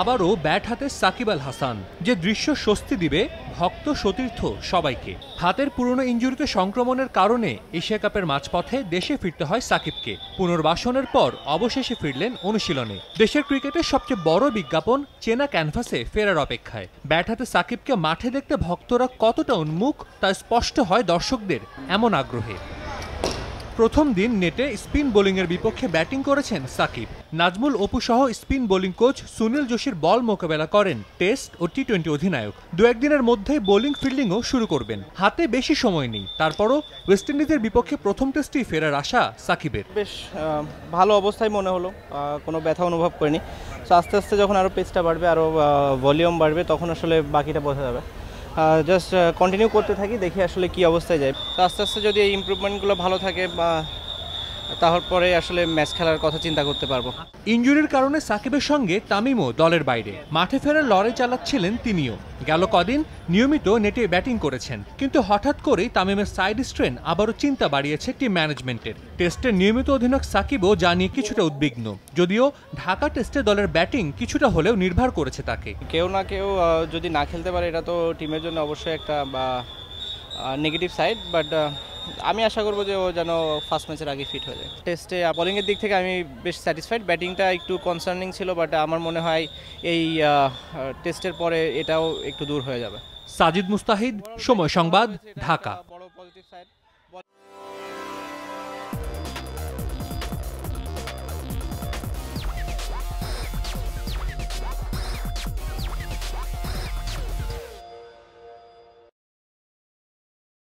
আবারও ব্যাট হাতে সাকিব আল হাসান যে দৃশ্য স্বস্তি দিবে ভক্ত সতীর্থ সবাইকে হাতের পুরনো ইঞ্জুরিতে সংক্রমণের কারণে এশিয়া কাপের মাঝপথে দেশে ফিরতে হয় সাকিবকে পুনর্বাসনের পর অবশেষে ফিরলেন অনুশীলনে দেশের ক্রিকেটের সবচেয়ে বড় বিজ্ঞাপন চেনা ক্যানভাসে ফেরার অপেক্ষায় ব্যাট হাতে সাকিবকে মাঠে দেখতে ভক্তরা কতটা উন্মুখ তা স্পষ্ট হয় দর্শকদের এমন আগ্রহে প্রথম দিন নেটে স্পিন বোলিংয়ের বিপক্ষে ব্যাটিং করেছেন সাকিব নাজমুল অপু সহ স্পিন বোলিং কোচ সুনীল যোশীর বল মোকাবেলা করেন টেস্ট ও টি টোয়েন্টি অধিনায়ক দু একদিনের মধ্যেই বোলিং ফিল্ডিংও শুরু করবেন হাতে বেশি সময় নেই তারপরও ওয়েস্ট ইন্ডিজের বিপক্ষে প্রথম টেস্টেই ফেরার আশা সাকিবের বেশ ভালো অবস্থায় মনে হলো কোনো ব্যথা অনুভব করিনি তো আস্তে আস্তে যখন আরও পেজটা বাড়বে আরও ভলিউম বাড়বে তখন আসলে বাকিটা বোঝা যাবে জাস্ট কন্টিনিউ করতে থাকি দেখি আসলে কি অবস্থায় যায় তো আস্তে আস্তে যদি এই ইম্প্রুভমেন্টগুলো ভালো থাকে বা তারপরে আসলে ম্যাচ খেলার কথা চিন্তা করতে পারবো ইঞ্জুরির কারণে সাকিবের সঙ্গে তামিমও দলের বাইরে মাঠে ফেরার লড়াই চালাচ্ছিলেন তিনিও গেল কদিন নিয়মিত নেটে ব্যাটিং করেছেন কিন্তু হঠাৎ করেই তামিমের সাইড স্ট্রেন আবারও চিন্তা বাড়িয়েছে টিম ম্যানেজমেন্টের টেস্টের নিয়মিত অধিনায়ক সাকিবও যা নিয়ে কিছুটা উদ্বিগ্ন যদিও ঢাকা টেস্টে দলের ব্যাটিং কিছুটা হলেও নির্ভর করেছে তাকে কেউ না কেউ যদি না খেলতে পারে এটা তো টিমের জন্য অবশ্যই একটা বা নেগেটিভ সাইড বাট আমি আশা করবো যে ও যেন ফার্স্ট ম্যাচের আগে ফিট হয়ে যায় টেস্টে বোলিংয়ের দিক থেকে আমি বেশ স্যাটিসফাইড ব্যাটিংটা একটু কনসার্নিং ছিল বাট আমার মনে হয় এই টেস্টের পরে এটাও একটু দূর হয়ে যাবে সাজিদ মুস্তাহিদ সময় সংবাদ ঢাকা